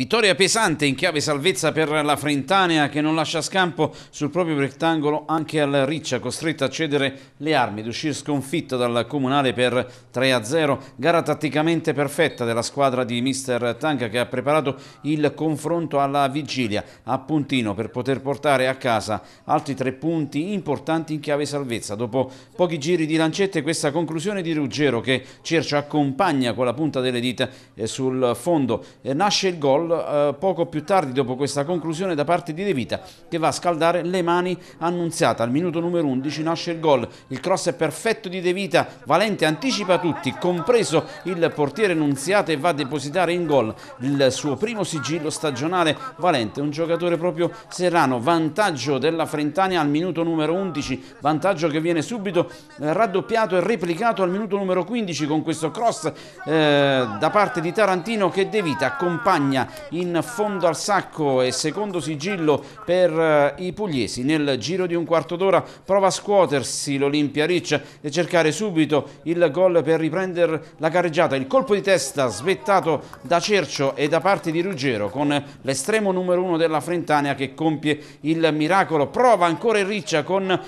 Vittoria pesante in chiave salvezza per la Frentanea che non lascia scampo sul proprio rettangolo anche al Riccia, costretta a cedere le armi ed uscire sconfitta dal Comunale per 3-0. Gara tatticamente perfetta della squadra di mister Tanca che ha preparato il confronto alla vigilia a puntino per poter portare a casa altri tre punti importanti in chiave salvezza. Dopo pochi giri di lancette questa conclusione di Ruggero che Cercio accompagna con la punta delle dita eh, sul fondo. Eh, nasce il gol eh, poco più tardi dopo questa conclusione da parte di De Vita che va a scaldare le mani annunziata. Al minuto numero 11 nasce il gol, il cross è perfetto di De Vita, Valente anticipa tutti, compreso il portiere Nunziata e va a depositare in gol il suo primo sigillo stagionale. Valente, un giocatore proprio serrano, vantaggio della Frentania al minuto numero 11, vantaggio che viene subito eh, raddoppiato e replicato al minuto numero 15 con questo cross eh, da parte di Tarantino che De Vita accompagna in fondo al sacco e secondo sigillo per eh, i pugliesi. Nel giro di un quarto d'ora prova a scuotersi l'Olimpia Riccia e cercare subito il gol per riprendere la carreggiata. Il colpo di testa svettato da Cercio e da parte di Ruggero con l'estremo numero uno della Frentania che compie il miracolo. Prova ancora il Riccia con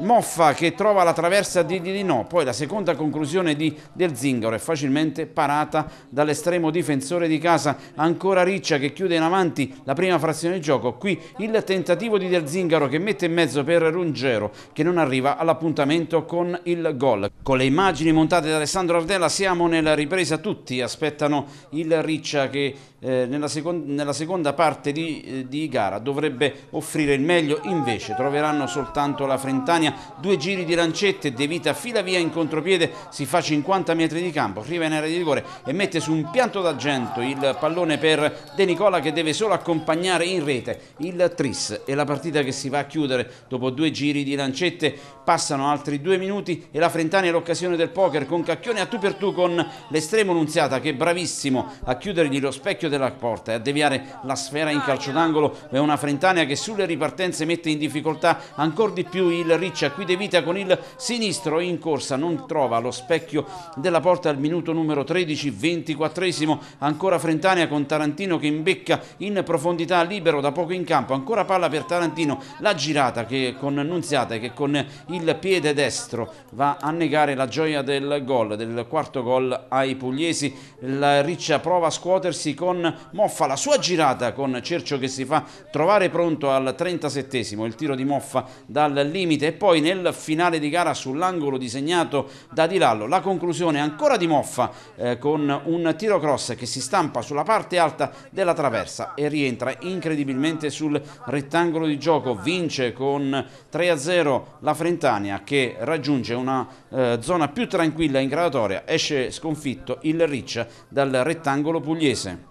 Moffa che trova la traversa di Di, No, poi la seconda conclusione di, del Zingaro è facilmente parata dall'estremo difensore di casa, ancora Riccia che chiude in avanti la prima frazione di gioco, qui il tentativo di Del Zingaro che mette in mezzo per Rungero che non arriva all'appuntamento con il gol. Con le immagini montate da Alessandro Ardella siamo nella ripresa, tutti aspettano il Riccia che eh, nella, seconda, nella, seconda parte di, eh, di, gara dovrebbe offrire il meglio, invece troveranno soltanto la Frentania, due giri di lancette, De Vita fila via in contropiede, si fa 50 metri di campo, arriva in area di rigore e mette su un pianto d'argento il pallone per De Nicola che deve solo accompagnare in rete il Tris e la partita che si va a chiudere dopo due giri di lancette, passano altri due minuti e la Frentania è l'occasione del poker con Cacchione a tu per tu con l'estremo Nunziata che è bravissimo a chiudergli lo specchio della porta e a deviare la sfera in calcio d'angolo è una Frentania che sulle ripartenze mette in difficoltà ancora di più il Riccia, qui De Vita con il sinistro in corsa, non trova lo specchio della porta al minuto numero 13, 24esimo, ancora Frentania con Tarantino che imbecca in profondità libero da poco in campo, ancora palla per Tarantino, la girata che con Nunziata che con il piede destro va a negare la gioia del gol, del quarto gol ai pugliesi, la Riccia prova a scuotersi con con Moffa, la sua girata con Cercio che si fa trovare pronto al 37esimo, il tiro di Moffa dal limite e poi nel finale di gara sull'angolo disegnato da Dilallo, la conclusione ancora di Moffa eh, con un tiro cross che si stampa sulla parte alta della traversa e rientra incredibilmente sul rettangolo di gioco, vince con 3-0 la Frentania che raggiunge una eh, zona più tranquilla in gradatoria, esce sconfitto il Riccia dal rettangolo pugliese.